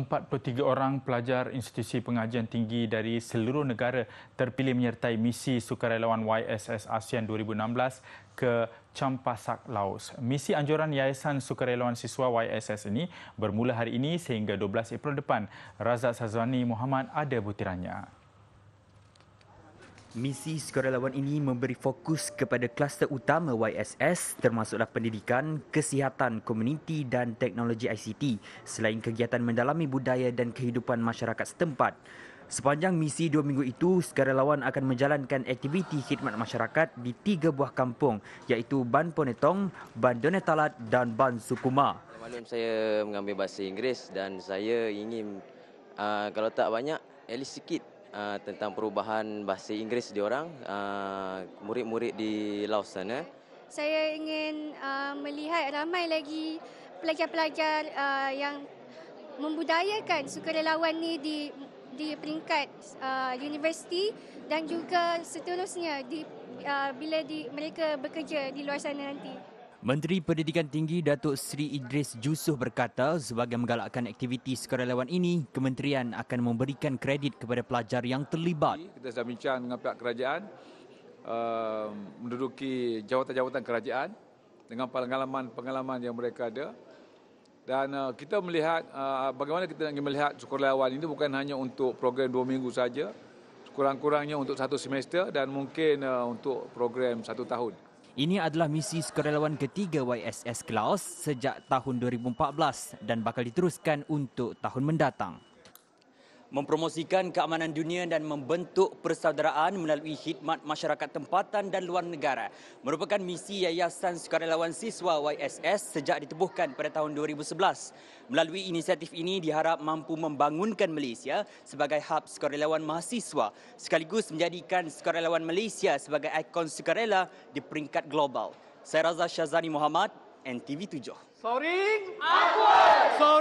43 orang pelajar institusi pengajian tinggi dari seluruh negara terpilih menyertai misi sukarelawan YSS ASEAN 2016 ke Champasak Laos. Misi anjuran Yayasan Sukarelawan Siswa YSS ini bermula hari ini sehingga 12 April depan. Razak Sazwani Muhammad ada butirannya. Misi sukarelawan ini memberi fokus kepada kluster utama YSS termasuklah pendidikan, kesihatan, komuniti dan teknologi ICT selain kegiatan mendalami budaya dan kehidupan masyarakat setempat. Sepanjang misi dua minggu itu, sukarelawan akan menjalankan aktiviti khidmat masyarakat di tiga buah kampung iaitu Ban Ponetong, Ban Donetalat dan Ban Sukuma. Malam saya mengambil bahasa Inggeris dan saya ingin ah, kalau tak banyak, at least sikit Ah, tentang perubahan bahasa Inggeris diorang uh, ah, murid-murid di Laos sana. Saya ingin uh, melihat ramai lagi pelajar-pelajar uh, yang membudayakan sukarelawan ni di di peringkat uh, universiti dan juga seterusnya di uh, bila di mereka bekerja di luar sana nanti. Menteri Pendidikan Tinggi Datuk Seri Idris Jusuh berkata sebagai menggalakkan aktiviti sukarelawan ini, kementerian akan memberikan kredit kepada pelajar yang terlibat. Kita sudah bincang dengan pihak kerajaan, uh, menduduki jawatan-jawatan kerajaan dengan pengalaman-pengalaman yang mereka ada. Dan uh, kita melihat uh, bagaimana kita ingin melihat sukarelawan ini bukan hanya untuk program dua minggu saja, kurang-kurangnya untuk satu semester dan mungkin uh, untuk program satu tahun. Ini adalah misi sukarelawan ketiga YSS Klaus sejak tahun 2014 dan bakal diteruskan untuk tahun mendatang mempromosikan keamanan dunia dan membentuk persaudaraan melalui khidmat masyarakat tempatan dan luar negara merupakan misi Yayasan Sukarelawan Siswa YSS sejak ditubuhkan pada tahun 2011. Melalui inisiatif ini diharap mampu membangunkan Malaysia sebagai hub sukarelawan mahasiswa sekaligus menjadikan sukarelawan Malaysia sebagai ikon sukarela di peringkat global. Saya Razza Syazani Muhammad, NTV7. Soaring upwards!